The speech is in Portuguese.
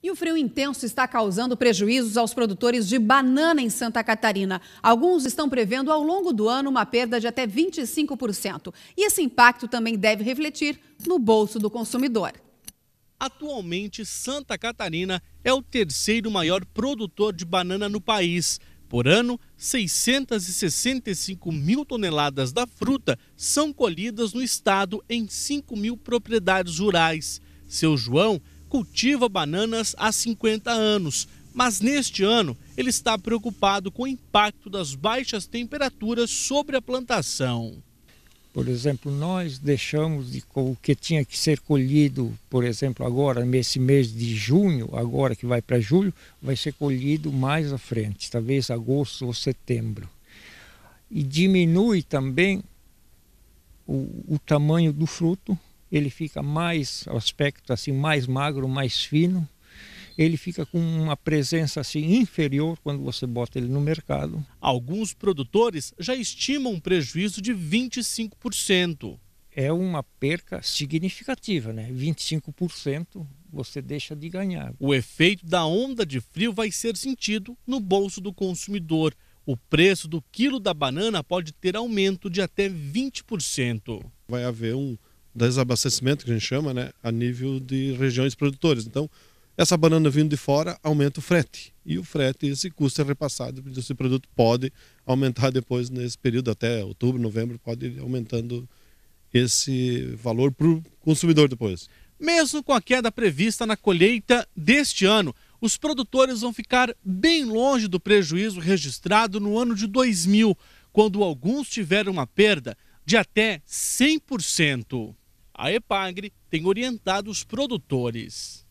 E o frio intenso está causando prejuízos aos produtores de banana em Santa Catarina. Alguns estão prevendo ao longo do ano uma perda de até 25%. E esse impacto também deve refletir no bolso do consumidor. Atualmente, Santa Catarina é o terceiro maior produtor de banana no país. Por ano, 665 mil toneladas da fruta são colhidas no estado em 5 mil propriedades rurais. Seu João cultiva bananas há 50 anos, mas neste ano ele está preocupado com o impacto das baixas temperaturas sobre a plantação. Por exemplo, nós deixamos de, o que tinha que ser colhido, por exemplo, agora, nesse mês de junho, agora que vai para julho, vai ser colhido mais à frente, talvez agosto ou setembro. E diminui também o, o tamanho do fruto ele fica mais, aspecto assim, mais magro, mais fino. Ele fica com uma presença assim inferior quando você bota ele no mercado. Alguns produtores já estimam um prejuízo de 25%. É uma perca significativa, né? 25% você deixa de ganhar. O efeito da onda de frio vai ser sentido no bolso do consumidor. O preço do quilo da banana pode ter aumento de até 20%. Vai haver um, desabastecimento, que a gente chama, né, a nível de regiões produtoras. Então, essa banana vindo de fora aumenta o frete. E o frete, esse custo é repassado, esse produto pode aumentar depois nesse período, até outubro, novembro, pode ir aumentando esse valor para o consumidor depois. Mesmo com a queda prevista na colheita deste ano, os produtores vão ficar bem longe do prejuízo registrado no ano de 2000, quando alguns tiveram uma perda de até 100%. A EPAGRE tem orientado os produtores